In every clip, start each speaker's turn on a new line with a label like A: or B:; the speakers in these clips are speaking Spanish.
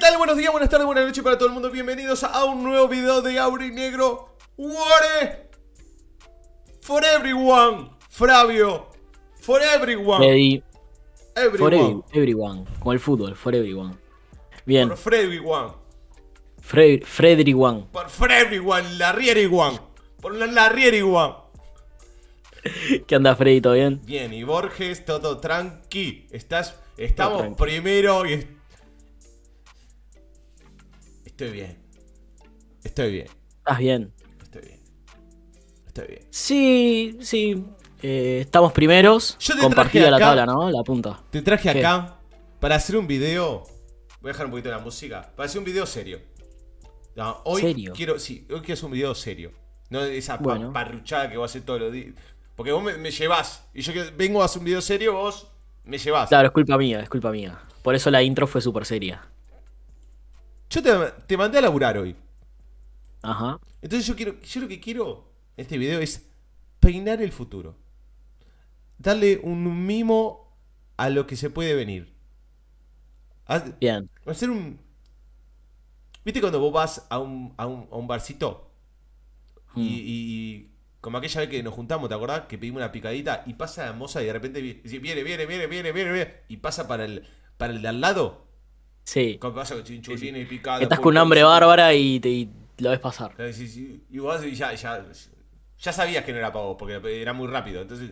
A: ¿Qué tal? Buenos días, buenas tardes, buenas noches para todo el mundo. Bienvenidos a un nuevo video de Auri Negro. What For everyone, Frabio. For everyone. Freddy. Everyone.
B: For everyone. Como el fútbol, for everyone. Bien. For
A: Freddy One.
B: Freddy One.
A: Por Freddy One, la One. Por la, la One. ¿Qué
B: anda, Freddy? ¿Todo bien?
A: Bien, y Borges, todo tranqui. Estás, estamos primero y Estoy bien. Estoy bien. Estás bien. Estoy bien. Estoy bien. Sí, sí.
B: Eh, estamos primeros. Yo te traje acá, la tabla, ¿no? La punta. Te traje acá para hacer un
A: video. Voy a dejar un poquito la música. Para hacer un video serio. hoy quiero. Sí, hoy quiero hacer un video serio. No esa parruchada que vos a todos los días. Porque vos me, llevas. Y yo que vengo a hacer un video serio, vos me llevas.
B: Claro, es culpa mía, es culpa mía. Por eso la
A: intro fue súper seria. Yo te, mandé a laburar hoy. Ajá. Entonces yo quiero. Yo lo que quiero en este video es peinar el futuro. Darle un mimo a lo que se puede venir. Haz, Bien. Hacer un. ¿Viste cuando vos vas a un, barcito? Mm. Y, como aquella vez que nos juntamos, ¿te acordás? Que pedimos una picadita y pasa la moza y de repente viene, viene, viene, viene, viene, viene, viene y pasa para el, para el de al lado Sí. chinchulina y Estás con un hombre
B: bárbara y te lo ves pasar.
A: Y ya, sabías que no era para vos, porque era muy rápido. Entonces,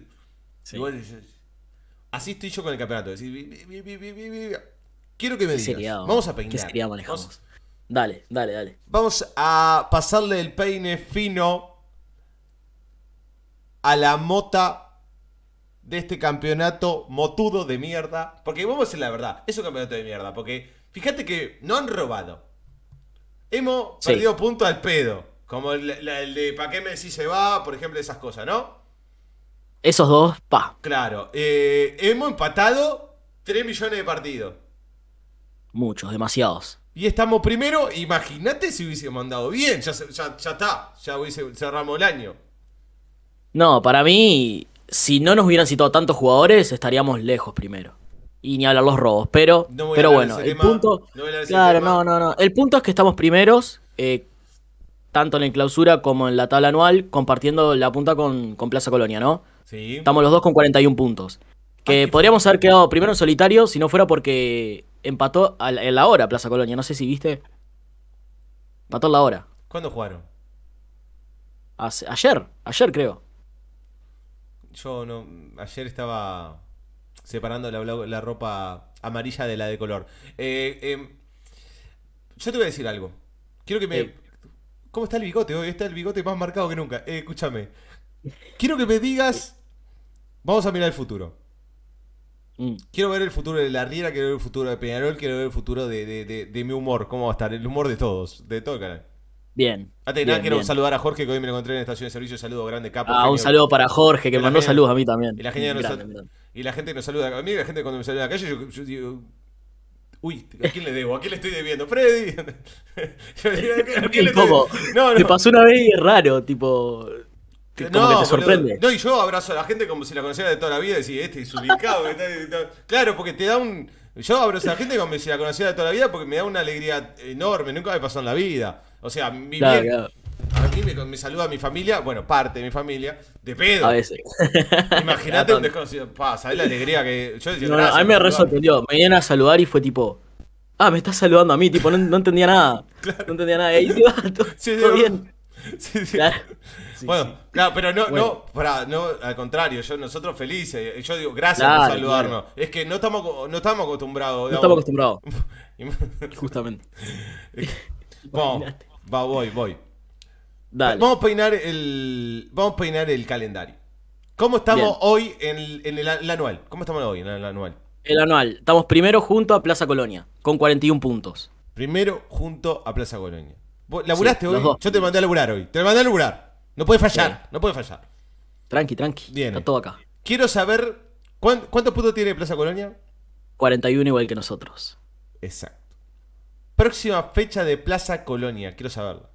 A: así estoy yo con el campeonato. Quiero que me digas. Vamos a peinar. Dale, dale, dale. Vamos a pasarle el peine fino a la mota de este campeonato motudo de mierda. Porque vamos a decir la verdad, es un campeonato de mierda. Porque Fíjate que no han robado. Hemos perdido punto al pedo. Como el, de ¿Para qué decís se va? Por ejemplo, esas cosas, ¿no?
B: Esos dos, pa.
A: Claro. hemos eh, empatado 3 millones de partidos.
B: Muchos, demasiados.
A: Y estamos primero. Imagínate si hubiésemos andado bien. Ya, está. Ya hubiese, cerramos el año.
B: No, para mí, si no nos hubieran citado tantos jugadores, estaríamos lejos primero y ni hablar los robos. Pero, pero bueno, el punto. claro, no, no, no. El punto es que estamos primeros, eh, tanto en la clausura como en la tabla anual, compartiendo la punta con, Plaza Colonia, ¿no? Sí. Estamos los dos con 41 puntos. Que ah, podríamos haber quedado primero en solitario si no fuera porque empató en la hora Plaza Colonia. No sé si viste. Empató en la hora. ¿Cuándo jugaron? ayer, ayer creo.
A: Yo no. Ayer estaba separando la, ropa amarilla de la de color. Eh, em, yo te voy a decir algo. Quiero que me... Eh. ¿Cómo está el bigote hoy? Está el bigote más marcado que nunca. Eh, escúchame. Quiero que me digas... Vamos a mirar el futuro. Mm. Quiero ver el futuro de la Riera, quiero ver el futuro de Peñarol, quiero ver el futuro de, mi humor, cómo va a estar, el humor de todos, de todo el canal. Bien. Antes nada, quiero saludar a Jorge, que hoy me encontré en la estación de servicio. Saludo grande, capo. Ah, un saludo para Jorge, que me mandó saludos a mí también. la y la gente que nos saluda, a mí la gente cuando me saluda a la calle, yo, digo, Uy, ¿a quién le debo? ¿A quién le estoy debiendo? ¿Freddy? ¿A quién le ¿Cómo? Te pasó una vez
B: raro, tipo. Que, como que te sorprende. no, y
A: yo abrazo a la gente como si la conociera de toda la vida y decís, este es ubicado. claro, porque te da un. Yo abrazo a la gente como si la conociera de toda la vida porque me da una alegría enorme. Nunca me pasó en la vida. O sea, mi, Aquí me, me, saluda mi familia, bueno, parte de mi familia, de pedo. A veces. Imagínate un desconocido. Pa, ¿sabes la alegría que. Yo decía, no, a mí me
B: resolvió Me vienen a saludar y fue tipo. Ah, me estás saludando a mí, tipo, no, entendía nada.
A: No entendía nada. Y ahí sí, todo bien. Sí, sí. bueno, claro, pero no, no, para, no, al contrario, yo, nosotros felices. Eh, yo digo, gracias por saludarnos. Es que no estamos, no estamos acostumbrados. No estamos acostumbrados. Justamente. Vamos, va, voy, voy. Vamos a peinar el, vamos a peinar el calendario. ¿Cómo estamos hoy en, el, anual? ¿Cómo estamos hoy en el anual?
B: El anual. Estamos primero junto a Plaza Colonia,
A: con 41 puntos. Primero junto a Plaza Colonia. laburaste hoy? Yo te mandé a laburar hoy. Te mandé a laburar. No puede fallar, no puede fallar. Tranqui, tranqui. Está todo acá. Quiero saber, ¿cuántos cuánto puntos tiene Plaza Colonia? 41 igual que nosotros. Exacto. Próxima fecha de Plaza Colonia, quiero saberla.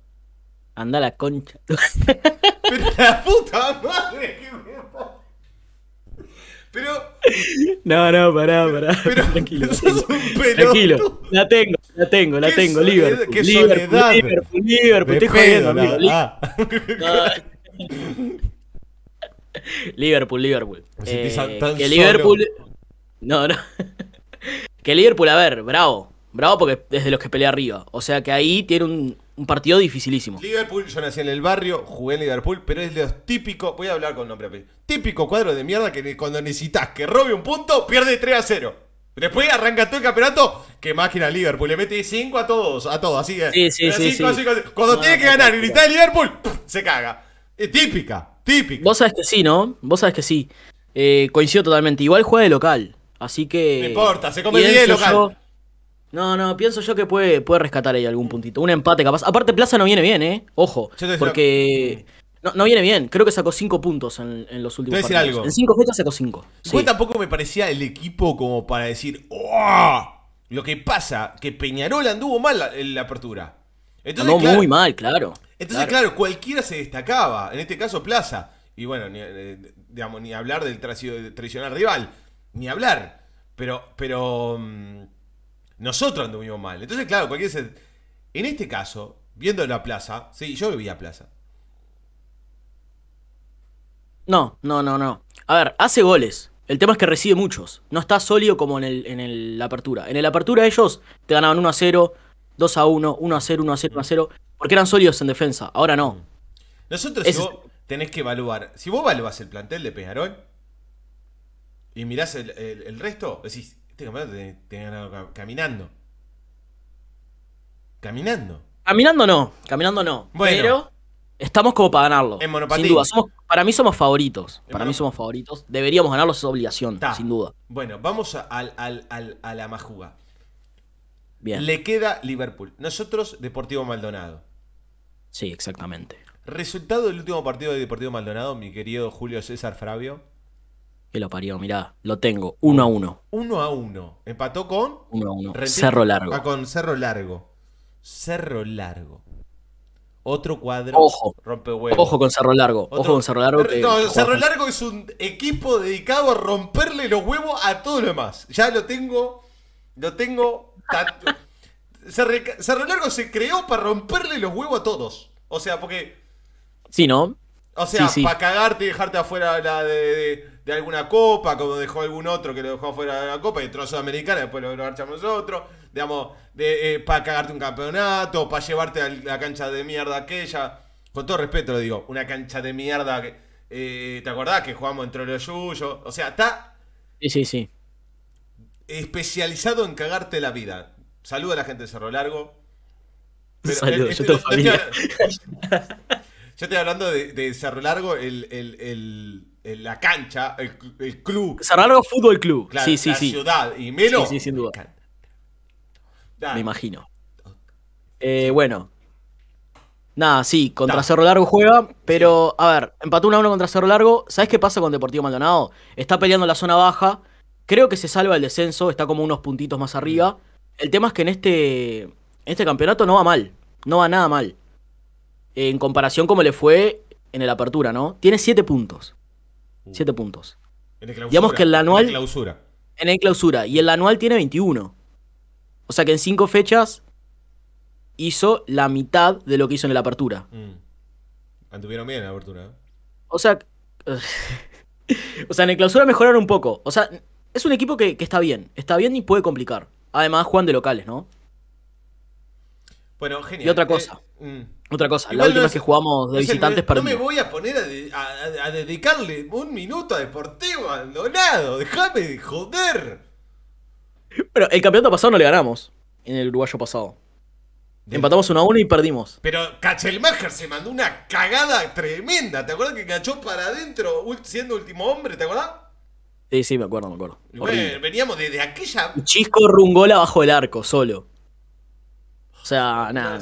A: Anda la concha. Pero la puta madre
B: Pero. No, no, pará, pará. tranquilo.
A: tranquilo. La tengo, la tengo, la tengo. Liverpool, Liverpool, Liverpool, Liverpool, Estoy jodiendo, amigo.
B: Liverpool, Liverpool. Eh, que Liverpool. No, no. que Liverpool, a ver, bravo. Bravo porque es de los que pelea arriba. O sea que ahí tiene un, un partido dificilísimo.
A: Liverpool, yo nací en el barrio, jugué en Liverpool, pero es lo típico, voy a hablar con nombre, típico cuadro de mierda que cuando necesitas que robe un punto, pierde 3 a 0. Después arranca todo el campeonato, que máquina Liverpool, le mete 5 a todos, a todos, así sí, sí, sí, Cuando tiene que ganar y necesita Liverpool, se caga. Es típica,
B: típica. Vos sabés que sí, ¿no? Vos sabés que sí. Eh, coincido totalmente. Igual juega de local, así que... No importa, se come 10 local. No, no, pienso yo que puede, puede rescatar ahí algún puntito. Un empate capaz. Aparte, Plaza no viene bien, ¿eh? Ojo. Porque. No, no, viene bien. Creo que sacó cinco puntos en, los últimos partidos. Algo. En cinco
A: fechas sacó cinco. tampoco me parecía el equipo como para decir. ¡Oh! Lo que pasa, que Peñarol anduvo mal en la apertura. Entonces, muy mal, claro. Entonces, claro. cualquiera se destacaba. En este caso, Plaza. Y bueno, ni, eh, digamos, ni hablar del tradicional rival. Ni hablar. Pero, pero. Mm, nosotros anduvimos mal. Entonces, claro, cualquier. En este caso, viendo la plaza. Sí, yo a plaza.
B: No, no, no, no. A ver, hace goles. El tema es que recibe muchos. No está sólido como en el, en apertura. En el apertura ellos te ganaban 1 a 0, 2 a 1, 1 a 0, 1 a 0, 1 a 0. Porque eran sólidos en defensa. Ahora no.
A: Nosotros si vos tenés que evaluar. Si vos evaluás el plantel de Peñarol y mirás el, el resto, decís, este campeonato ganado caminando. Caminando.
B: Caminando no, caminando no. Bueno. Pero estamos como para ganarlo. En Sin duda. para mí somos favoritos. para mí somos favoritos. Deberíamos ganarlo, es obligación, sin duda.
A: Bueno, vamos a, al, al, la majuga. Bien. Le queda Liverpool. Nosotros, Deportivo Maldonado. Sí, exactamente. Resultado del último partido de Deportivo Maldonado, mi querido Julio César Frabio
B: que lo parió, mirá, lo tengo, Uno a uno.
A: Uno a uno. Empató con.
B: Cerro Largo. Ah,
A: con Cerro Largo. Cerro Largo. Otro cuadro. Ojo. huevos Ojo con Cerro Largo. Ojo con Cerro Largo. No, Cerro Largo es un equipo dedicado a romperle los huevos a todos los demás. Ya lo tengo. Lo tengo. Cerro Largo se creó para romperle los huevos a todos. O sea, porque. Sí, ¿no? O sea, para cagarte y dejarte afuera la de de alguna copa, como dejó algún otro que lo dejó fuera de la copa, y entró a Sudamericana, después lo marchamos nosotros, digamos, de, eh, para cagarte un campeonato, para llevarte a la cancha de mierda aquella. Con todo respeto lo digo, una cancha de mierda eh, ¿Te acordás que jugamos entre los suyos, O sea, está. Sí, sí, sí. Especializado en cagarte la vida. Saluda a la gente de Cerro Largo.
B: saludos este yo,
A: estoy hablando de, Cerro Largo, el la cancha, el, club. Largo Fútbol Club. sí, sí, la ciudad. Y menos Sí,
B: sí, sin duda. Me imagino. Eh, bueno. Nada, sí, contra Cerro Largo juega, pero a ver, empató 1 a 1 contra Cerro Largo. ¿Sabes qué pasa con Deportivo Maldonado? Está peleando la zona baja. Creo que se salva el descenso, está como unos puntitos más arriba. Mm. El tema es que en este, en este campeonato no va mal, no va nada mal. En comparación como le fue en el apertura, ¿no? Tiene 7 puntos. 7 uh. puntos.
A: En el clausura, Digamos que el
B: anual. En el clausura. En el clausura. Y el anual tiene 21. O sea que en cinco fechas hizo la mitad de lo que hizo en la apertura.
A: Mm. Anduvieron bien en la apertura. ¿eh?
B: O sea. o sea, en el clausura mejoraron un poco. O sea, es un equipo que, está bien. Está bien y puede complicar. Además, juegan de locales, ¿no?
A: Bueno, genial. Y otra cosa. Eh, mm. Otra cosa, la última que jugamos de visitantes para. No me voy a poner a, dedicarle un minuto a Deportivo abandonado. Déjame de joder.
B: Pero el campeonato pasado no le ganamos. En el uruguayo pasado. Empatamos 1 a 1 y perdimos.
A: Pero Cachelmacher se mandó una cagada tremenda. ¿Te acuerdas que cachó para adentro siendo último hombre? ¿Te acuerdas?
B: Sí, sí, me acuerdo, me acuerdo.
A: veníamos desde aquella.
B: Chisco Rungola bajo el arco, solo. O sea, nada.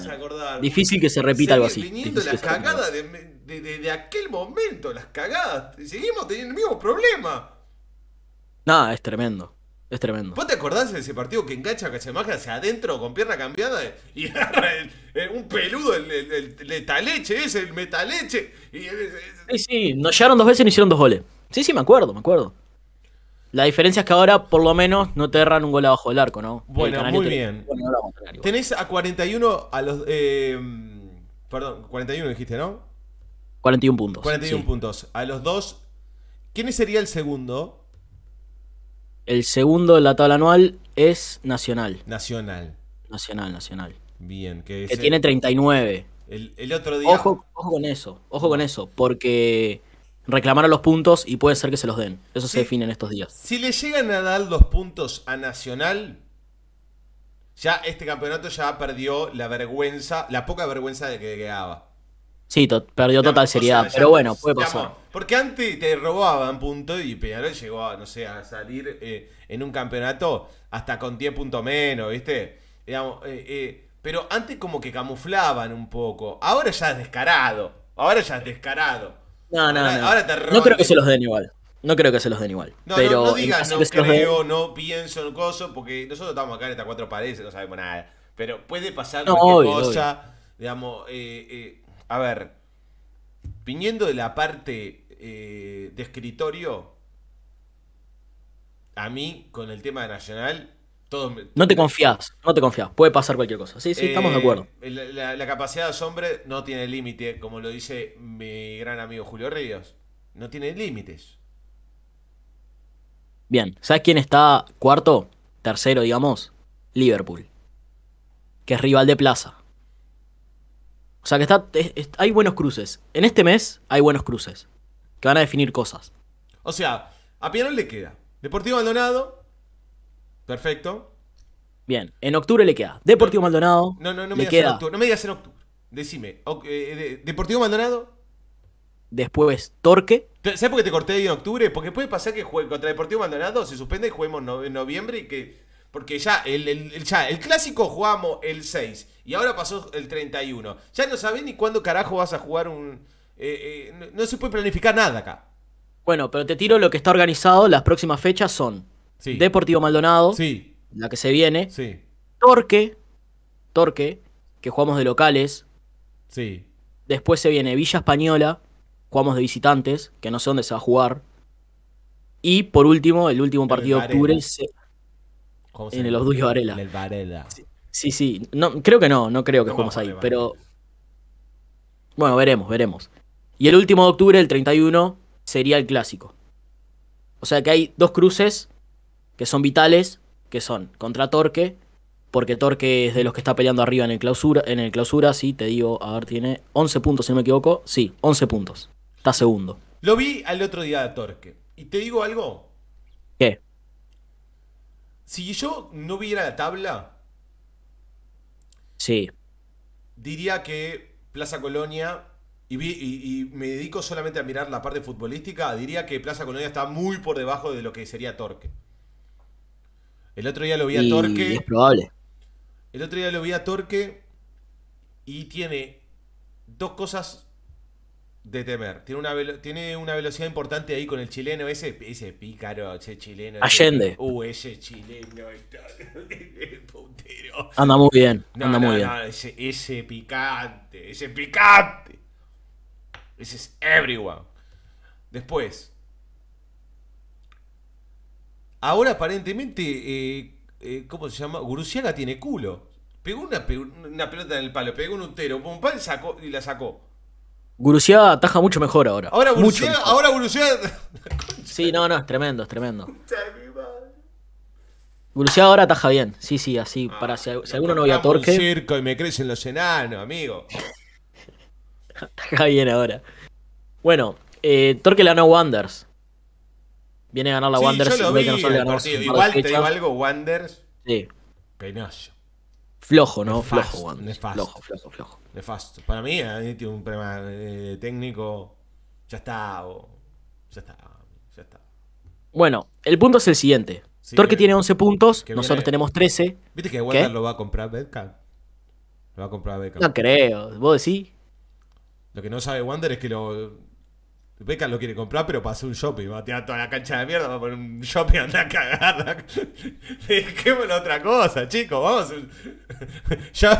B: Difícil que se repita algo así. Teniendo las cagadas
A: de, aquel momento, las cagadas. Seguimos teniendo el mismo problema.
B: Nada, es tremendo. Es tremendo.
A: ¿Vos te acordás de ese partido que engancha a Cachemaja hacia adentro con pierna cambiada y agarra eh, un peludo, el, el, ese, el metaleche?
B: Sí, sí, nos llegaron dos veces y nos hicieron dos goles. Sí, sí, me acuerdo, me acuerdo. La diferencia es que ahora, por lo menos, no te erran un gol abajo del arco, ¿no? Bueno, muy bien.
A: Tenés, a 41 a los. Em, perdón, 41 dijiste, ¿no?
B: 41 puntos. 41
A: puntos. A los dos. ¿Quién sería el segundo?
B: El segundo en la tabla anual es Nacional. Nacional. Nacional, Nacional. Bien, que, que tiene 39.
A: El, otro día. ojo
B: con eso, ojo con eso, porque reclamar los puntos y puede ser que se los den. Eso se define en estos días.
A: Si le llegan a dar dos puntos a Nacional, ya este campeonato ya perdió la vergüenza, la poca vergüenza de que quedaba.
B: Sí, perdió total seriedad, pero bueno, puede pasar.
A: porque antes te robaban puntos y Peñarol llegó, a, no sé, a salir eh, en un campeonato hasta con 10 puntos menos, ¿viste? Eh, eh, pero antes como que camuflaban un poco. Ahora ya es descarado. Ahora ya es descarado.
B: No, no, no. no creo que se los den igual. No creo que se los den igual. No, pero no, digas no creo,
A: no pienso en cosas, porque nosotros estamos acá en estas cuatro paredes, no sabemos nada. Pero puede pasar cualquier cosa. Digamos, eh, eh, a ver, viniendo de la parte eh, de escritorio, a mí, con el tema de Nacional,
B: no te confías, no te confías. Puede pasar cualquier cosa. Sí, sí, estamos de eh, acuerdo.
A: La, capacidad de hombre no tiene límite, como lo dice mi gran amigo Julio Ríos. No tiene límites.
B: Bien, ¿sabes quién está cuarto? Tercero, digamos. Liverpool. Que es rival de Plaza. O sea que está, hay buenos cruces. En este mes hay buenos cruces. Que van a definir cosas.
A: O sea, a no le queda Deportivo Maldonado, Perfecto.
B: Bien, en octubre le queda Deportivo Maldonado. No,
A: no, no me, digas, en octubre, no me digas en octubre. Decime, eh, Deportivo Maldonado. Después Torque. ¿Sabes por qué te corté en octubre? Porque puede pasar que juegue contra Deportivo Maldonado se suspende y juguemos en noviembre y que. Porque ya el, el, ya el clásico jugamos el 6 y ahora pasó el 31. Ya no sabés ni cuándo carajo vas a jugar un. Eh, eh, no se puede planificar nada acá.
B: Bueno, pero te tiro lo que está organizado. Las próximas fechas son Deportivo Maldonado, la que se viene, sí. Torque, Torque, que jugamos de locales, después se viene Villa Española, jugamos de visitantes, que no sé dónde se va a jugar, y por último, el último partido de octubre se... en el, Varela. Sí, sí, No, creo que no, no creo que no ahí, pero... Bueno, veremos, veremos. Y el último de octubre, el 31, sería el clásico. O sea que hay dos cruces que son vitales, que son contra Torque, porque Torque es de los que está peleando arriba en el clausura, en el clausura, sí, te digo, a ver, tiene 11 puntos, si no me equivoco, sí, 11 puntos, está segundo.
A: Lo vi al otro día de Torque, y te digo algo. ¿Qué? Si yo no viera la tabla, sí. diría que Plaza Colonia, y me dedico solamente a mirar la parte futbolística, diría que Plaza Colonia está muy por debajo de lo que sería Torque. El otro día lo vi a Torque. Es probable. El otro día lo vi a Torque y tiene dos cosas de temer. Tiene una, tiene una velocidad importante ahí con el chileno, ese, ese pícaro, ese chileno. Allende. uh, ese chileno Anda muy bien. anda muy bien. ese, ese, picante, ese picante. Ese es everyone. Después, Ahora aparentemente, eh, eh, ¿cómo se llama? Gurusiaga tiene culo. Pegó una, pelota en el palo, pegó un utero, pum, palo y la sacó.
B: Gurusiaga ataja mucho mejor ahora. Ahora Gurusiaga, ahora
A: sí, no, no, es
B: tremendo, es tremendo. Gurusiaga ahora taja bien. Sí, sí, así. Ah, para si, alguno no a torque. circo y
A: me crecen los enanos, amigo.
B: ataja bien ahora. Bueno, eh, Torque la no wonders. Viene a ganar la sí, Wanderers. Yo lo vi, el partido. Igual te digo algo,
A: Wanderers. Sí. Penoso.
B: Flojo, ¿no? flojo, Wanderers. Nefasto. Flojo,
A: flojo, flojo. Nefasto. Para mí, tiene un problema técnico. Ya está. o... ya está. Ya está.
B: Bueno, el punto es el siguiente. Torque eh, tiene 11 puntos, nosotros tenemos 13. ¿Viste que Wander
A: lo va a comprar Beckham? Lo va a comprar Beckham. No creo, vos decís. Lo que no sabe Wander es que lo, Beckham lo quiere comprar, pero para un shopping. Va a tirar toda la cancha de mierda, va a poner un shopping, andar a cagar. buena otra cosa, chicos. Vamos.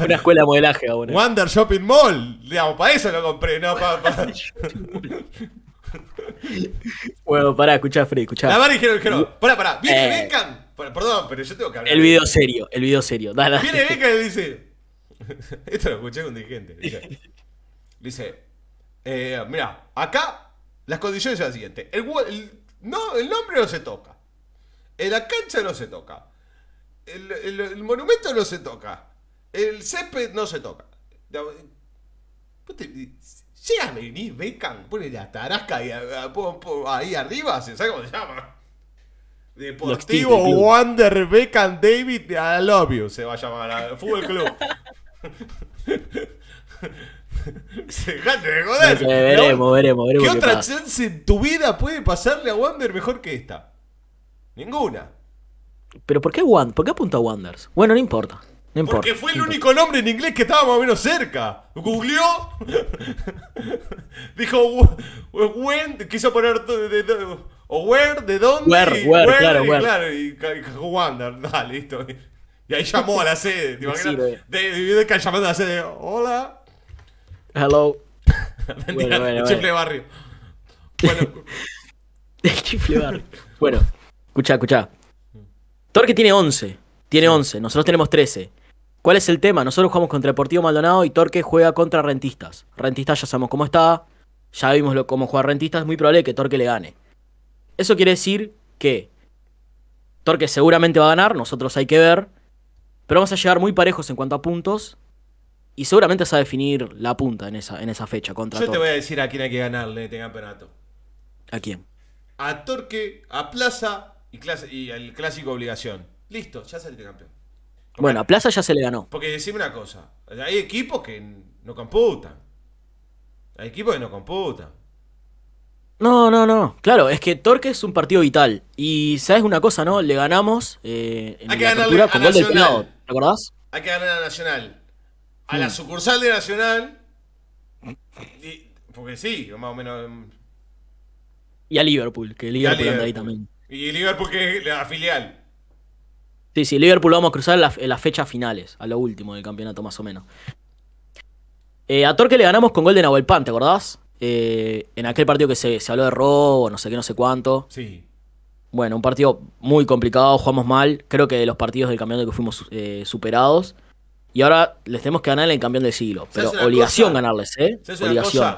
B: Una escuela de modelaje ahora. Wonder Shopping Mall.
A: Digamos, para eso lo compré, no para. para...
B: bueno, pará, escuchá, Freddy, escuchá. La madre dijeron, dijeron, pará, pará, viene eh...
A: Beckham. Perdón, pero yo tengo que hablar. El video
B: serio, el video serio. Dale, Viene Beckham
A: y dice. Esto lo escuché con dirigente. Dice, dice eh, mira, acá las condiciones son las siguientes. El, no, el nombre no se toca. la cancha no se toca. El, monumento no se toca. El césped no se toca. Llega a venir Beckham, pone la tarasca ahí, arriba, ¿sabes sabe cómo se llama? Deportivo Wander Beckham David I love you se va a llamar. Fútbol Club. Dejate de joder. veremos, veremos, veremos, ¿Qué otra chance en tu vida puede pasarle a Wander mejor que esta? Ninguna.
B: ¿Pero por qué, Wand por qué apunta a Wanders? Bueno, no importa. No importa Porque fue el único
A: nombre en inglés que estaba más o menos cerca. Googleó. dijo when, quiso poner de, o where, de dónde. Where, y, where, claro, y, Claro, y, Wander, dale, listo. Y ahí llamó a la sede, ¿te imaginas? de, llamando a la sede, hola, Hello. chifle barrio. Bueno.
B: el chifle barrio. Bueno, escucha, escucha. Torque tiene 11. Tiene 11. Nosotros tenemos 13. ¿Cuál es el tema? Nosotros jugamos contra Deportivo Maldonado y Torque juega contra Rentistas. Rentistas ya sabemos cómo está. Ya vimos cómo juega Rentistas. Es muy probable que Torque le gane. Eso quiere decir que Torque seguramente va a ganar. Nosotros hay que ver. Pero vamos a llegar muy parejos en cuanto a puntos. Y seguramente se va a definir la punta en esa, en esa fecha contra Yo te voy a
A: decir a quién hay que ganarle este campeonato. ¿A quién? A Torque, a Plaza y, clase, y el clásico obligación. Listo, ya saliste campeón.
B: bueno, a Plaza ya se le ganó.
A: Porque decime una cosa, hay equipos que no computan. Hay equipos que no computan.
B: No, no, no. Claro, es que Torque es un partido vital. Y sabes una cosa, ¿no? Le ganamos eh, en la ganarle, con del ¿Te acordás?
A: Hay que ganar a Nacional a la sucursal de Nacional. porque sí, más o menos. Em,
B: y a Liverpool, que Liverpool, Liverpool. anda ahí también.
A: Y Liverpool que es la filial.
B: Sí, sí, Liverpool lo vamos a cruzar en, eh, las fechas finales, a lo último del campeonato más o menos. Eh, a Torque le ganamos con gol de Nahuel Pan, ¿te acordás? Eh, en aquel partido que se, habló de robo, no sé qué, no sé cuánto. Sí. Bueno, un partido muy complicado, jugamos mal. Creo que de los partidos del campeonato que fuimos superados. Y ahora les tenemos que ganar el campeón del siglo. Pero obligación ganarles, ¿eh? Obligación.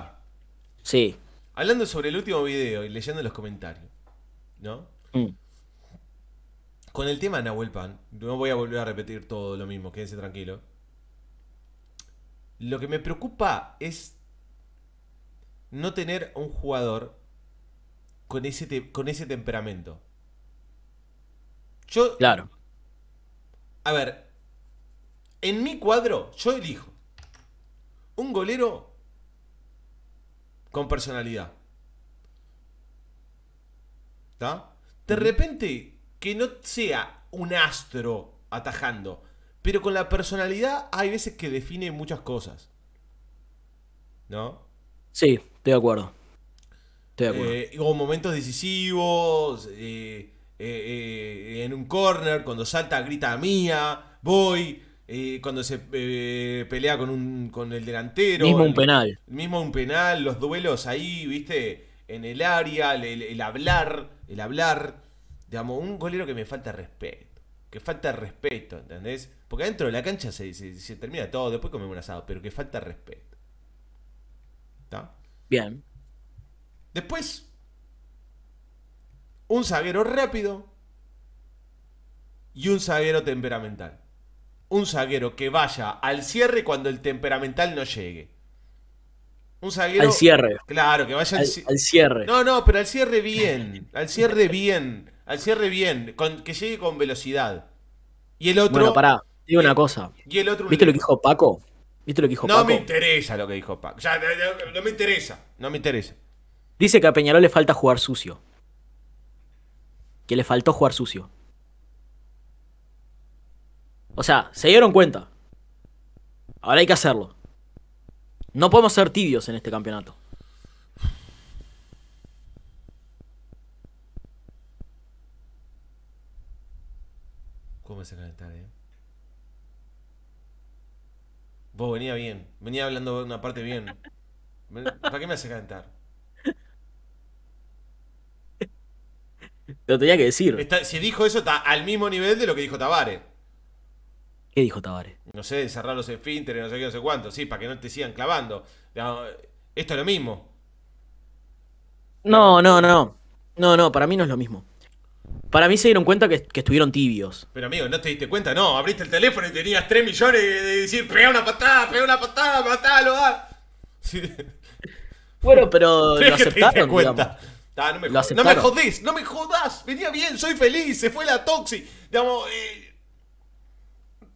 B: Sí.
A: Hablando sobre el último video y leyendo los comentarios, ¿no? Mm. Con el tema de Nahuel Pan, no voy a volver a repetir todo lo mismo, quédense tranquilo. Lo que me preocupa es no tener un jugador con ese, con ese temperamento. Yo. Claro. A ver, en mi cuadro, yo elijo un golero con personalidad. ¿Está? De repente, que no sea un astro atajando, pero con la personalidad hay veces que define muchas cosas. ¿No?
B: Sí, estoy de acuerdo. de acuerdo.
A: Eh, o momentos decisivos, eh, eh, en un corner, cuando salta grita mía, voy. Eh, cuando se eh, pelea con, un, con el delantero. Mismo un penal. Mismo un penal, los duelos ahí, viste, en el área, el, hablar, el hablar. Digamos, un golero que me falta respeto. Que falta respeto, ¿entendés? Porque adentro de la cancha se, se termina todo, después comemos un asado, pero que falta respeto. ¿Está? Bien. Después, un zaguero rápido y un zaguero temperamental un zaguero que vaya al cierre cuando el temperamental no llegue. Un zaguero. Al cierre. Claro, que vaya al, cierre. No, no, pero al cierre bien. Al cierre bien. Al cierre bien. Con, que llegue con velocidad. Y el otro. Bueno,
B: pará, digo una eh, cosa. ¿Viste lo que dijo Paco? ¿Viste lo que dijo no me
A: interesa lo que dijo Paco. no, no, me interesa.
B: No me interesa. Dice que a Peñarol le falta jugar sucio. Que le faltó jugar sucio. O sea, se dieron cuenta. Ahora hay que hacerlo. No podemos ser tibios en este campeonato.
A: ¿Cómo me se calentar, eh? Vos venía bien, venía hablando de una parte bien. ¿Para qué me hace calentar?
B: Lo tenía que decir.
A: si dijo eso, está al mismo nivel de lo que dijo Tavares. ¿Qué dijo Tavares? No sé, cerrar los esfínteres, no sé qué, no sé cuánto, sí, para que no te sigan clavando. Esto es lo mismo.
B: No, no, no. No, no, para mí no es lo mismo. Para mí se dieron cuenta que, estuvieron tibios.
A: Pero amigo, ¿no te diste cuenta? No, abriste el teléfono y tenías 3 millones de decir, pega una patada, pega una patada, matalo.
B: Bueno, pero lo aceptaron, cuenta. Ah, no, me jodés,
A: no me jodas, venía bien, soy feliz, se fue la Toxi. Digamos, eh,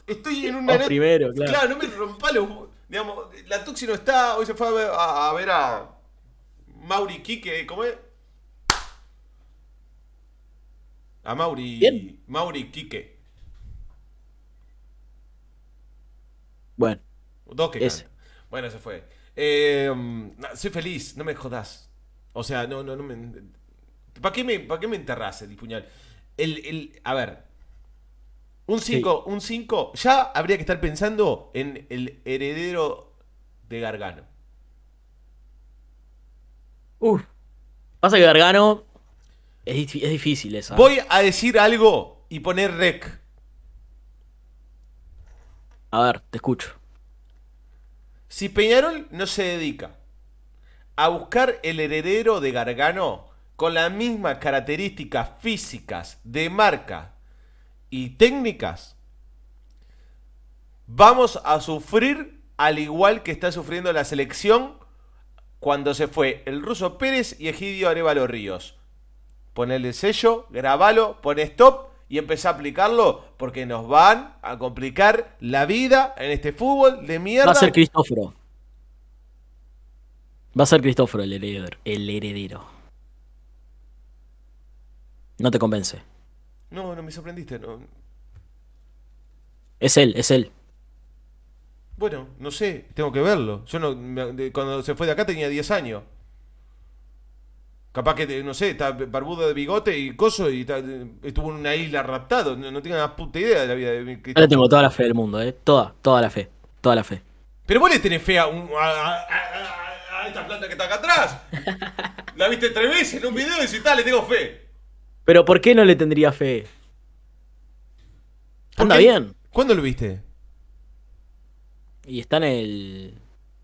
A: Estoy en una. O primero, claro. Claro, no me rompa los. Digamos, la Tuxi no está. Hoy se fue a ver a, Mauri Kike, ¿cómo es? A Mauri. ¿Bien? Mauri Kike.
B: Bueno. Dos
A: Bueno, se fue. Eh, soy feliz, no me jodas. O sea, no, no, no me. ¿Para qué me, para qué me enterras el puñal? El, el, a ver, un 5, un 5. Ya habría que estar pensando en el heredero de Gargano. Uf. Pasa que Gargano es, es difícil esa. Voy a decir algo y poner rec. A ver, te escucho. Si Peñarol no se dedica a buscar el heredero de Gargano con las mismas características físicas de marca y técnicas, vamos a sufrir al igual que está sufriendo la selección cuando se fue el ruso Pérez y Egidio Arevalo Ríos. el sello, grabalo, pon stop y empezar a aplicarlo porque nos van a complicar la vida en este fútbol de mierda. Va a ser
B: Cristóforo. Va a ser Cristóforo el heredero. El heredero. No te convence.
A: No, no me sorprendiste.
B: Es él, es él.
A: Bueno, no sé, tengo que verlo. Yo no, cuando se fue de acá tenía 10 años. Capaz que, no sé, está barbudo de bigote y coso y estuvo en una isla raptado. No, no tengo la puta idea de la vida de mi Ahora tengo toda
B: la fe del mundo, ¿eh? Toda, toda la fe. Toda la fe.
A: Pero vos le tenés fe a, a esta planta que está acá atrás. la viste tres veces en un video y si tal, le tengo fe.
B: Pero ¿por qué no le tendría fe? Anda bien. ¿Cuándo lo viste?
A: Y está en el.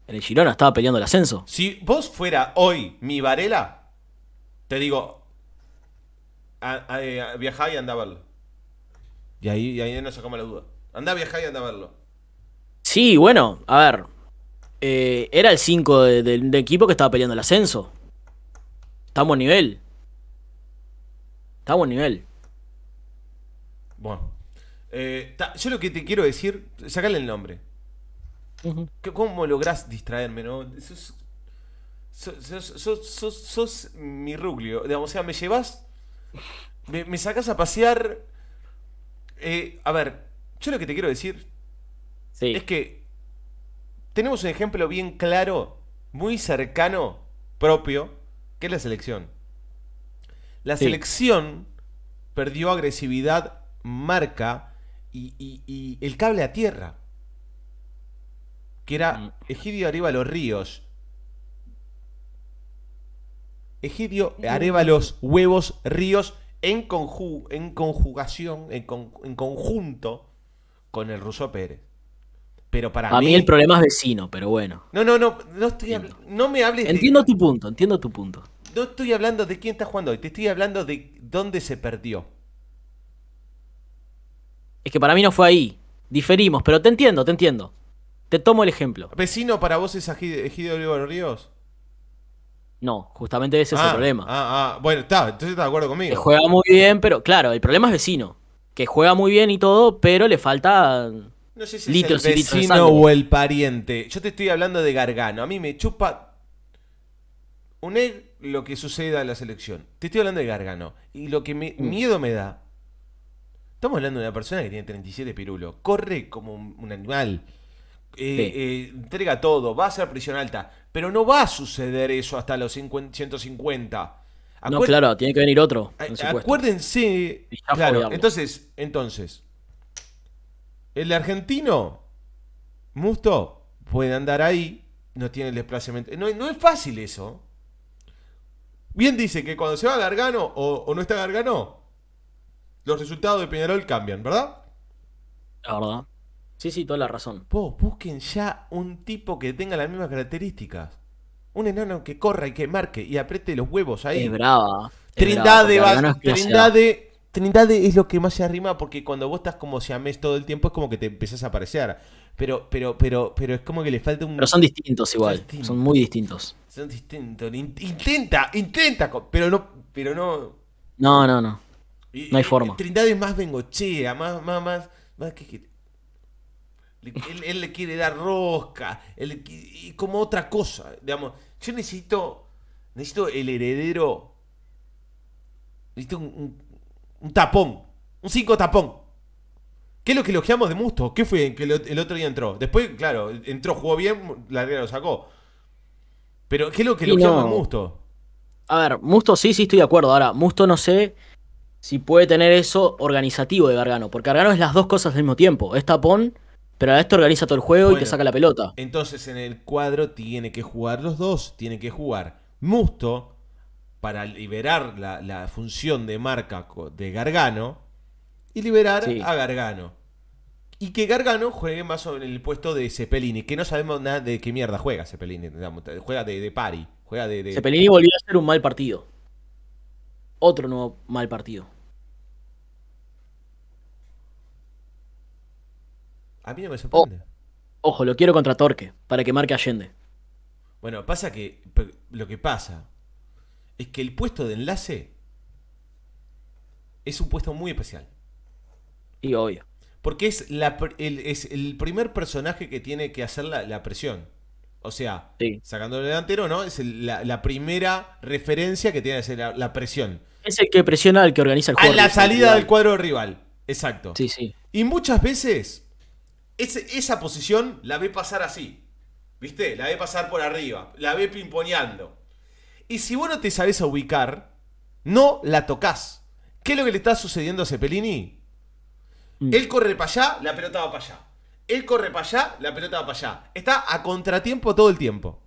B: En el Girona, estaba peleando el ascenso.
A: Si vos fuera hoy mi Varela, te digo. viajá y andá a verlo. Y ahí, no sacamos la duda. Anda a viajar y anda a verlo.
B: Sí, bueno, a ver. Eh, era el 5 del equipo que estaba peleando el ascenso. Estamos a nivel. Está buen
A: nivel. Bueno. Eh, yo lo que te quiero decir, sacale el nombre. ¿Cómo lográs distraerme, Sos, mi ruglio. Digamos, o sea, me llevas, me, sacas a pasear. Eh, a ver, yo lo que te quiero decir es que tenemos un ejemplo bien claro, muy cercano, propio, que es la selección. La selección perdió agresividad, marca y, el cable a tierra. Que era mm. Egidio los Ríos. Egidio Arévalos Huevos Ríos en, conju en conjugación, en, en, conjunto con el Ruso Pérez. Pero para a mí, el
B: problema es vecino, pero bueno.
A: No, no, no, no, estoy no me hables. Entiendo tu punto, entiendo tu punto no estoy hablando de quién está jugando hoy, te estoy hablando de dónde se perdió. Es que para mí no fue ahí. Diferimos, pero te
B: entiendo, te entiendo. Te tomo el ejemplo.
A: ¿Vecino para vos es Ejido Olivo Ríos?
B: No, justamente ese es el ah, problema.
A: Ah, ah, bueno, está, entonces estás de acuerdo conmigo. Que juega
B: muy bien, pero claro, el problema es vecino. Que juega muy bien y todo, pero le falta. No
A: sé si es el vecino o el pariente. Yo te estoy hablando de Gargano. A mí me chupa. Un lo que suceda a la selección. Te estoy hablando de Gargano. Y lo que mm. miedo me da. Estamos hablando de una persona que tiene 37 pirulos. Corre como un animal. Eh, eh, entrega todo. Va a ser prisión alta. Pero no va a suceder eso hasta los 150. No, claro,
B: tiene que venir otro.
A: Acuérdense. Claro, entonces, entonces. El argentino, Musto, puede andar ahí. No tiene el desplazamiento. no es fácil eso. Bien dice que cuando se va Gargano o, no está Gargano, los resultados de Peñarol cambian, ¿verdad? La verdad. Sí, sí, toda la razón. Vos, busquen ya un tipo que tenga las mismas características. Un enano que corra y que marque y apriete los huevos ahí. Es brava. Es Trindade, Trinidad es lo que más se arrima porque cuando vos estás como si ames todo el tiempo es como que te empezás a aparecer. Pero, pero, pero, pero es como que le falta un. Pero son distintos igual. Son,
B: muy distintos.
A: Son distintos. Intenta, intenta, pero no, pero no.
B: No, no, no.
A: No hay forma. Trindade es más bengochea, más, más, más, más que él, él, le quiere dar rosca, él, y como otra cosa, digamos. Yo necesito, necesito el heredero, necesito un, un tapón, un cinco tapón. ¿Qué es lo que elogiamos de Musto? ¿Qué fue que el otro día entró? Después, claro, entró, jugó bien, Larguera lo sacó. Pero, ¿qué es lo que elogiamos de Musto?
B: A ver, Musto sí, sí estoy de acuerdo. Ahora, Musto no sé si puede tener eso organizativo de Gargano. Porque Gargano es las dos cosas al mismo tiempo. Es tapón, pero a esto organiza todo el juego y te saca la pelota.
A: Entonces, en el cuadro tiene que jugar los dos. Tiene que jugar Musto para liberar la función de marca de Gargano y liberar a Gargano. Y que Gargano juegue más en el puesto de Cepelini, que no sabemos nada de qué mierda juega Cepelini. Juega de, pari, juega de, volvió a ser un mal partido. Otro nuevo mal partido. A mí no me oh,
B: sorprende. ojo, lo quiero contra Torque, para que marque Allende.
A: Bueno, pasa que lo que pasa es que el puesto de enlace es un puesto muy especial. Y obvio. Porque es, el, es el primer personaje que tiene que hacer la, presión. O sea, sacando el delantero, ¿no? Es la, primera referencia que tiene que hacer la, presión. Es el que
B: presiona al que organiza el juego. A la salida del
A: cuadro rival. Exacto. Sí, sí. Y muchas veces esa posición la ve pasar así. ¿Viste? La ve pasar por arriba. La ve pimponeando. Y si vos no te sabes ubicar, no la tocas. ¿Qué es lo que le está sucediendo a Cepelini? Mm. Él corre para allá, la pelota va para allá. Él corre para allá, la pelota va para allá. Está a contratiempo todo el tiempo.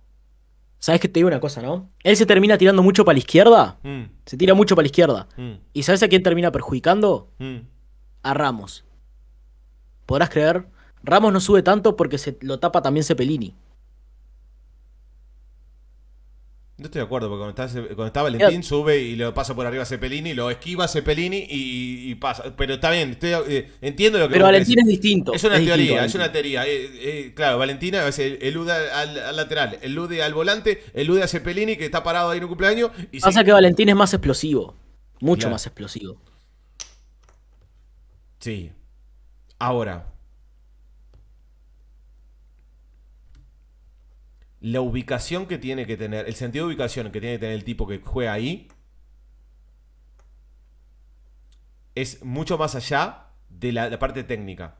A: ¿Sabes que te digo una
B: cosa, no? Él se termina tirando mucho para la izquierda. Mm. Se tira mucho para la izquierda. Mm. ¿Y sabes a quién termina perjudicando? A Ramos. ¿Podrás creer? Ramos no sube tanto porque se lo tapa también Cepelini.
A: No estoy de acuerdo, porque cuando está, Valentín sube y lo pasa por arriba a Cepelini, lo esquiva Cepelini y, pasa. Pero está bien, eh, entiendo lo que Pero Valentín es distinto. Es una teoría, es una teoría. Eh, eh, claro, Valentín a elude al, lateral, elude al volante, elude a Cepelini que está parado ahí en un cumpleaños. Y pasa que Valentín
B: es más explosivo, mucho más explosivo.
A: Sí. Ahora, la ubicación que tiene que tener, el sentido de ubicación que tiene que tener el tipo que juega ahí, es mucho más allá de la, parte técnica.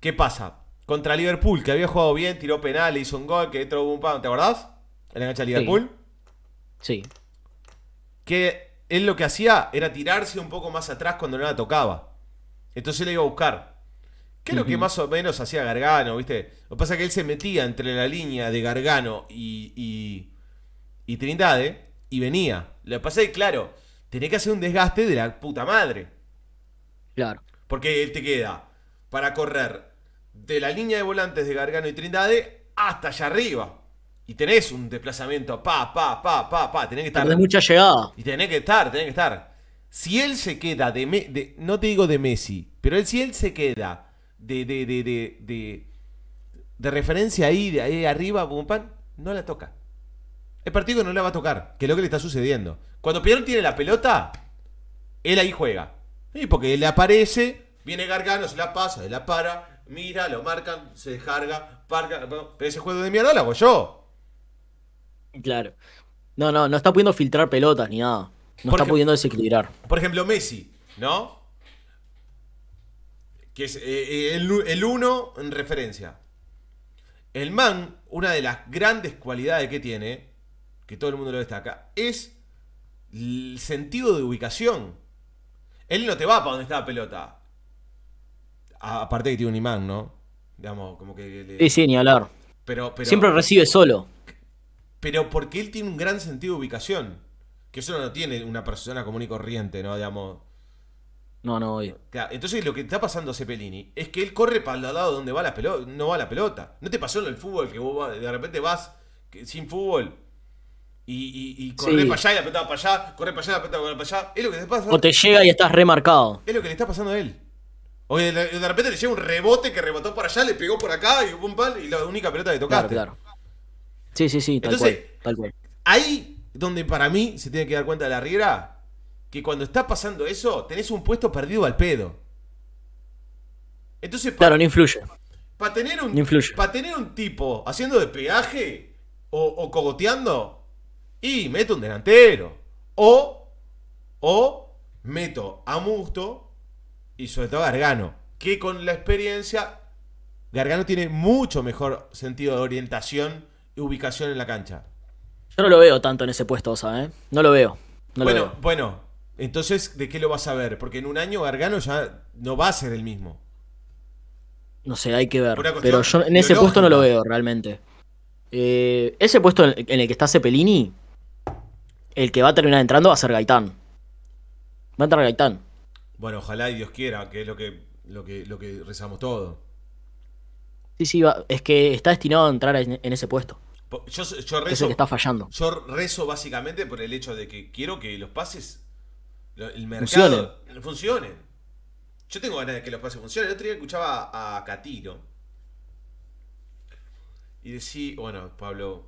A: ¿Qué pasa? Contra Liverpool, que había jugado bien, tiró penal, hizo un gol, que entró un pan, ¿te acordás? El enganche a Liverpool. Sí. Que él lo que hacía era tirarse un poco más atrás cuando no la tocaba. Entonces le iba a buscar. Que es lo que más o menos hacía Gargano, ¿viste? Lo que pasa es que él se metía entre la línea de Gargano y, y, y Trindade y venía. Lo que pasa es que, claro, tenés que hacer un desgaste de la puta madre. Claro. Porque él te queda para correr de la línea de volantes de Gargano y Trindade hasta allá arriba. Y tenés un desplazamiento, pa, pa, pa, pa, pa. Tenés que estar. Tenés mucha llegada. Y tenés que estar, tenés que estar. Si él se queda de, No te digo de Messi, pero él, si él se queda de, de, de, de referencia ahí, de ahí arriba, pum, no la toca. El partido no la va a tocar, que es lo que le está sucediendo. Cuando Peñarol tiene la pelota, él ahí juega. Y porque él le aparece, viene Gargano, se la pasa, se la para, mira, lo marcan, se descarga, parca. Pero ese juego de mierda lo hago yo.
B: Claro. No, no, no está pudiendo filtrar pelotas ni nada. No está pudiendo desequilibrar.
A: Por ejemplo, Messi, ¿no? que es eh, eh, el uno en referencia. El man, una de las grandes cualidades que tiene, que todo el mundo lo destaca, es el sentido de ubicación. Él no te va para donde está la pelota. Aparte que tiene un imán, ¿no? Digamos, como que... Es Sí, ni hablar. Pero, Siempre recibe solo. Pero porque él tiene un gran sentido de ubicación. Que eso no lo tiene una persona común y corriente, ¿no? Digamos, no, no oye. entonces lo que está pasando a Cepelini es que él corre para el lado donde va la pelota, no va la pelota. ¿No te pasó en el fútbol que vos de repente vas sin fútbol y, corre para allá y la pelota para allá, corre para allá la pelota para allá? Es lo que te pasa. O te llega y estás
B: remarcado. Es
A: lo que le está pasando a él. O de, repente le llega un rebote que rebotó para allá, le pegó por acá y un pal, y la única pelota que tocar. Claro,
B: Sí, sí, sí, tal, cual, tal cual.
A: Ahí donde para mí se tiene que dar cuenta de la Riera que cuando está pasando eso, tenés un puesto perdido al pedo. Entonces, claro, no influye. Para tener, un, influye. Para tener un tipo haciendo de peaje o, cogoteando, y meto un delantero. O, o meto a Musto y sobre todo a Gargano, que con la experiencia, Gargano tiene mucho mejor sentido de orientación y ubicación en la cancha.
B: Yo no lo veo tanto en ese puesto, ¿sabes? ¿eh? No lo veo.
A: bueno, bueno, entonces, ¿de qué lo vas a ver? Porque en un año Gargano ya no va a ser el mismo.
B: No sé, hay que ver. Pero yo en ese puesto no lo veo realmente. Eh, ese puesto en el que está Cepelini, el que va a terminar entrando va a ser Gaitán. Va a entrar Gaitán.
A: Bueno, ojalá y Dios quiera, que es lo que, lo lo que rezamos todo.
B: Sí, sí, es que está destinado a entrar en, ese puesto.
A: Yo, yo rezo, es que está fallando. Yo rezo básicamente por el hecho de que quiero que los pases el mercado. Yo tengo ganas de que los pases funcionen. El otro día escuchaba a Catino. Y decía, bueno, Pablo,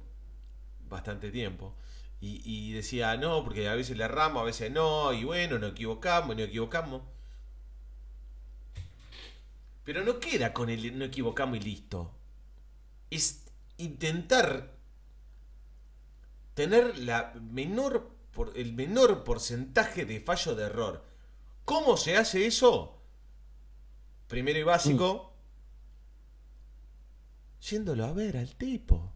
A: bastante tiempo. Y, decía, no, porque a veces le erramos, a veces no, y bueno, no equivocamos, no equivocamos. Pero no queda con el no equivocamos y listo. Es intentar tener la menor por el menor porcentaje de fallo de error. ¿Cómo se hace eso? Primero y básico, yéndolo a ver al tipo.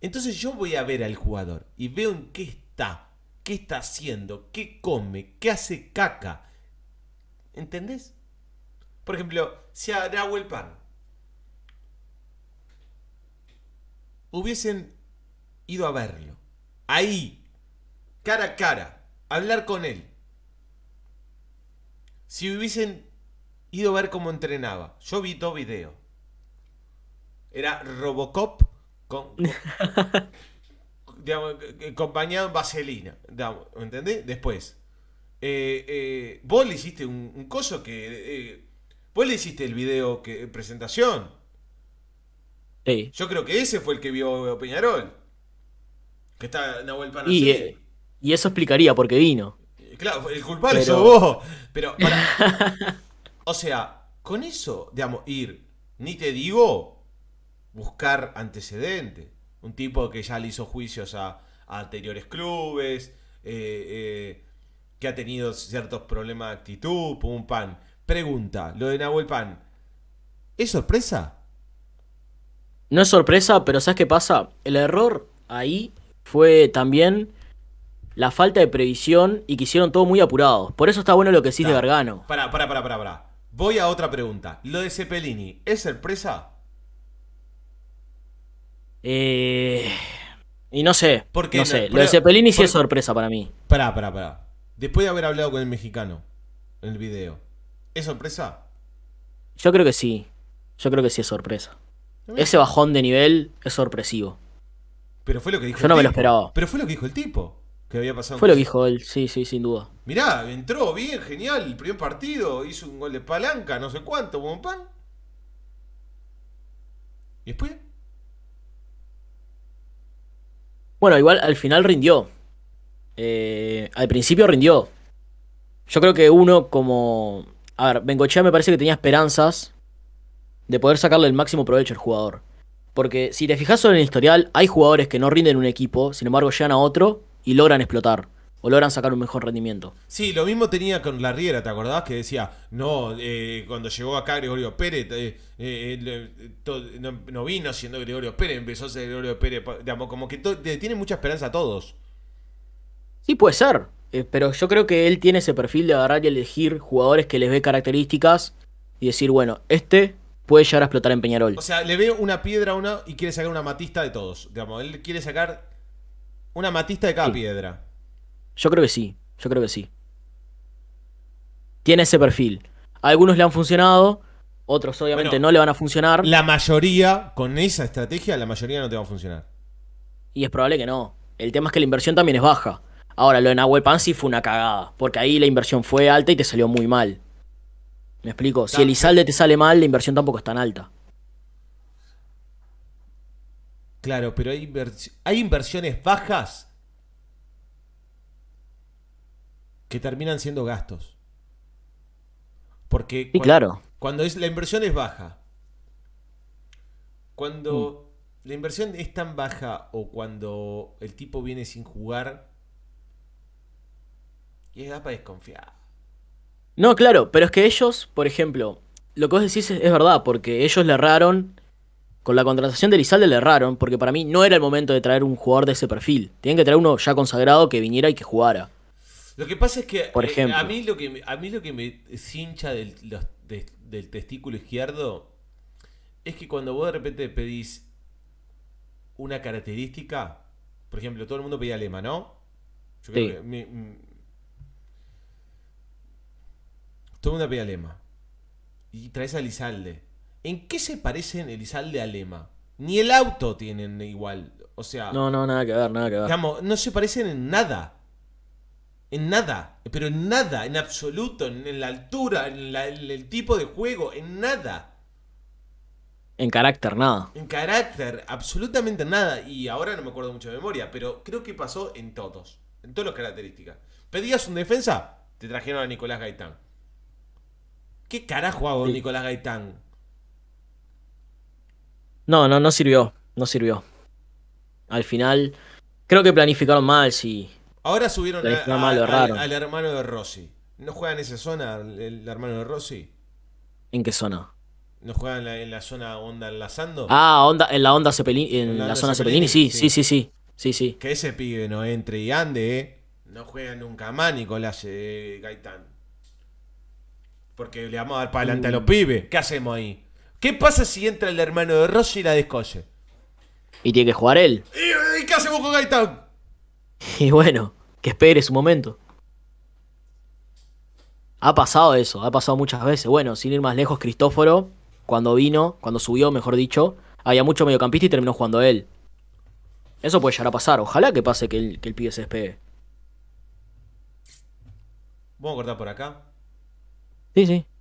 A: Entonces yo voy a ver al jugador y veo en qué está, qué está haciendo, qué come, qué hace caca. ¿Entendés? Por ejemplo, si a el Pan hubiesen ido a verlo ahí, cara a cara, hablar con él. Si hubiesen ido a ver cómo entrenaba, yo vi todo video. Era Robocop con, eh, eh, acompañado vaselina. ¿Me ¿Entendés? Después. Eh, vos le hiciste un, coso que. vos le hiciste el video que presentación. Yo creo que ese fue el que vio Peñarol. Que está Nahuel Pan eh,
B: y, eso explicaría por qué vino.
A: Claro, el culpable es vos. Pero, o sea, con eso, digamos, ir, ni te digo buscar antecedentes. Un tipo que ya le hizo juicios a, anteriores clubes, eh, eh, que ha tenido ciertos problemas de actitud, pum, pan. Pregunta, lo de Nahuel Pan,
B: ¿es sorpresa? No es sorpresa, pero ¿sabes qué pasa? El error ahí fue también la falta de previsión y que hicieron todo muy apurado. Por eso está bueno lo que decís de Gargano.
A: Pará, pará, pará, pará, Voy a otra pregunta. ¿Lo de Cepelini es sorpresa?
B: Eh, y no sé.
A: Por qué no, sé. lo de Cepelini sí es
B: sorpresa para mí.
A: Pará, pará, pará. Después de haber hablado con el mexicano en el video, ¿es sorpresa?
B: Yo creo que sí. Yo creo que sí es sorpresa. Ese bajón de nivel es sorpresivo.
A: Pero fue lo que dijo Yo no me lo esperaba. Pero fue lo que dijo el tipo. Que había pasado. Fue lo que dijo
B: él, sí, sí, sin duda.
A: Mirá, entró bien, genial, el primer partido, hizo un gol de palanca, no sé cuánto, buen pan. ¿Y después?
B: Bueno, igual al final rindió. Eh, al principio rindió. Yo creo que uno como... A ver, Bengochea me parece que tenía esperanzas de poder sacarle el máximo provecho al jugador. Porque si te fijas en el historial, hay jugadores que no rinden un equipo, sin embargo llegan a otro y logran explotar. O logran sacar un mejor rendimiento.
A: Sí, lo mismo tenía con la Riera, ¿te acordabas? Que decía, no, eh, cuando llegó acá Gregorio Pérez, eh, eh, no, vino siendo Gregorio Pérez, empezó a ser Gregorio Pérez. como que tiene mucha esperanza a todos.
B: Sí, puede ser. pero yo creo que él tiene ese perfil de agarrar y elegir jugadores que les ve características y decir, bueno, este puede llegar a explotar en Peñarol. O
A: sea, le veo una piedra a uno y quiere sacar una matista de todos. Digamos, él quiere sacar una matista de cada piedra.
B: Yo creo que sí, yo creo que sí.
A: Tiene ese perfil.
B: algunos le han funcionado, otros obviamente no le van a funcionar. La
A: mayoría, con esa estrategia, la mayoría no te va a funcionar.
B: Y es probable que no. El tema es que la inversión también es baja. Ahora, lo de Nahuel Pansi fue una cagada, porque ahí la inversión fue alta y te salió muy mal. Me explico. Si el Elizalde te sale mal, la inversión
A: tampoco es tan alta. Claro, pero hay, inversiones bajas que terminan siendo gastos. Porque cuando, claro. cuando es, la inversión es baja, cuando mm. la inversión es tan baja o cuando el tipo viene sin jugar, es da para desconfiar.
B: No, claro, pero es que ellos, por ejemplo, lo que vos decís es, verdad, porque ellos le erraron. Con la contratación de Lizalde le erraron, porque para mí no era el momento de traer un jugador de ese perfil. Tienen que traer uno ya consagrado que viniera y que jugara.
A: Lo que pasa es que, por eh, ejemplo, a, mí lo que me, a mí lo que me cincha del, testículo izquierdo es que cuando vos de repente pedís una característica, por ejemplo, todo el mundo pedía lema, ¿no? Yo creo que Toma una a Lema. Y traes a Elizalde. ¿En qué se parecen Elizalde a Lema? Ni el auto tienen igual. O sea. No, no,
B: nada que ver, nada que ver.
A: no se parecen en nada. En nada. Pero en nada, en absoluto. En, la altura, en, el tipo de juego, en nada.
B: En carácter, nada.
A: En carácter, absolutamente nada. Y ahora no me acuerdo mucho de memoria, pero creo que pasó en todos. En todas las características. Pedías un defensa, te trajeron a Nicolás Gaitán. ¿Qué carajo hago, Nicolás Gaitán?
B: No, no, no sirvió. No sirvió. Al final, creo que planificaron mal, sí.
A: Ahora subieron al, hermano de Rossi. ¿No juega en esa zona el, hermano de Rossi? ¿En qué zona? ¿No juega en la, zona onda enlazando?
B: Ah, onda, en la onda Cepelini, en, la, zona Cepelini, sí, sí, sí,
A: sí, sí, sí. Que ese pibe no entre y ande, ¿eh? No juega nunca más Nicolás eh, Gaitán. Porque le vamos a dar para adelante a los mm. pibes. ¿Qué hacemos ahí? ¿Qué pasa si entra el hermano de Rossi y la descolle?
B: Y tiene que jugar él.
A: ¿Y, eh, qué hacemos con Gaitán?
B: Y bueno, que espere su momento. Ha pasado eso, ha pasado muchas veces. Bueno, sin ir más lejos, Cristóforo, cuando vino, cuando subió, mejor dicho, había mucho mediocampista y terminó jugando él. Eso puede llegar a pasar. Ojalá que pase que el, que el pibe se despegue.
A: Vamos a cortar por acá.
B: Sí, sí.